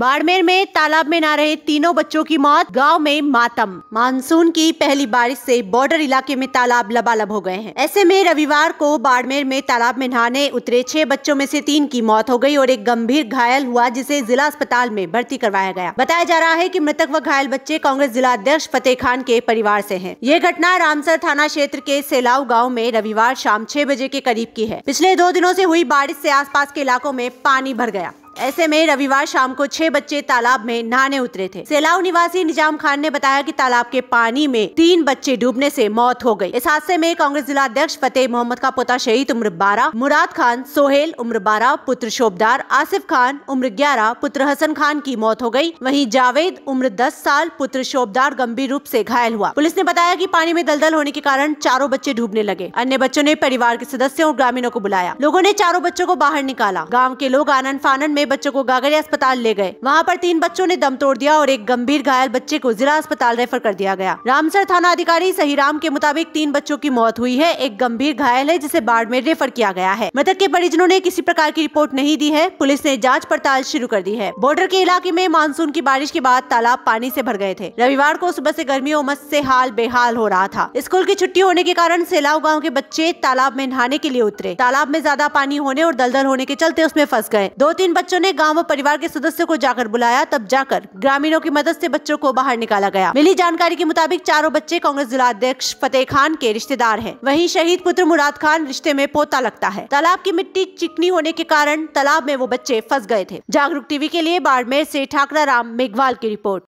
बाड़मेर में तालाब में ना रहे तीनों बच्चों की मौत गांव में मातम मानसून की पहली बारिश से बॉर्डर इलाके में तालाब लबालब हो गए हैं ऐसे में रविवार को बाड़मेर में तालाब में नहाने उतरे छह बच्चों में से तीन की मौत हो गई और एक गंभीर घायल हुआ जिसे जिला अस्पताल में भर्ती करवाया गया बताया जा रहा है की मृतक व घायल बच्चे कांग्रेस जिला अध्यक्ष फतेह खान के परिवार ऐसी है ये घटना रामसर थाना क्षेत्र के सेलाव गाँव में रविवार शाम छह बजे के करीब की है पिछले दो दिनों ऐसी हुई बारिश ऐसी आस के इलाकों में पानी भर गया ऐसे में रविवार शाम को छह बच्चे तालाब में नहाने उतरे थे सेलाव निवासी निजाम खान ने बताया कि तालाब के पानी में तीन बच्चे डूबने से मौत हो गई इस हादसे में कांग्रेस जिला अध्यक्ष फतेह मोहम्मद का पोता शहीद उम्र बारह मुराद खान सोहेल उम्र बारह पुत्र शोभदार आसिफ खान उम्र ग्यारह पुत्र हसन खान की मौत हो गयी वही जावेद उम्र दस साल पुत्र शोभदार गंभीर रूप ऐसी घायल हुआ पुलिस ने बताया की पानी में दलदल होने के कारण चारों बच्चे डूबने लगे अन्य बच्चों ने परिवार के सदस्यों और ग्रामीणों को बुलाया लोगों ने चारों बच्चों को बाहर निकाला गाँव के लोग आनंद फानंद में बड़े बच्चों को गागरिया अस्पताल ले गए वहाँ पर तीन बच्चों ने दम तोड़ दिया और एक गंभीर घायल बच्चे को जिला अस्पताल रेफर कर दिया गया रामसर थाना अधिकारी राम के मुताबिक तीन बच्चों की मौत हुई है एक गंभीर घायल है जिसे बाड़मेर रेफर किया गया है मृतक के परिजनों ने किसी प्रकार की रिपोर्ट नहीं दी है पुलिस ने जाँच पड़ताल शुरू कर दी है बॉर्डर के इलाके में मानसून की बारिश के बाद तालाब पानी से भर गए थे रविवार को सुबह से गर्मी उमस से हाल बेहाल हो रहा था स्कूल की छुट्टी होने के कारण सेलाव गाँव के बच्चे तालाब में नहाने के लिए उतरे तालाब में ज्यादा पानी होने और दलदल होने के चलते उसमें फंस गए दो तीन बच्चे बच्चों ने गांव व परिवार के सदस्यों को जाकर बुलाया तब जाकर ग्रामीणों की मदद से बच्चों को बाहर निकाला गया मिली जानकारी के मुताबिक चारों बच्चे कांग्रेस जिलाध्यक्ष फतेह खान के रिश्तेदार है वही शहीद पुत्र मुराद खान रिश्ते में पोता लगता है तालाब की मिट्टी चिकनी होने के कारण तालाब में वो बच्चे फंस गए थे जागरूक टीवी के लिए बाड़मेर ऐसी ठाकरा राम मेघवाल की रिपोर्ट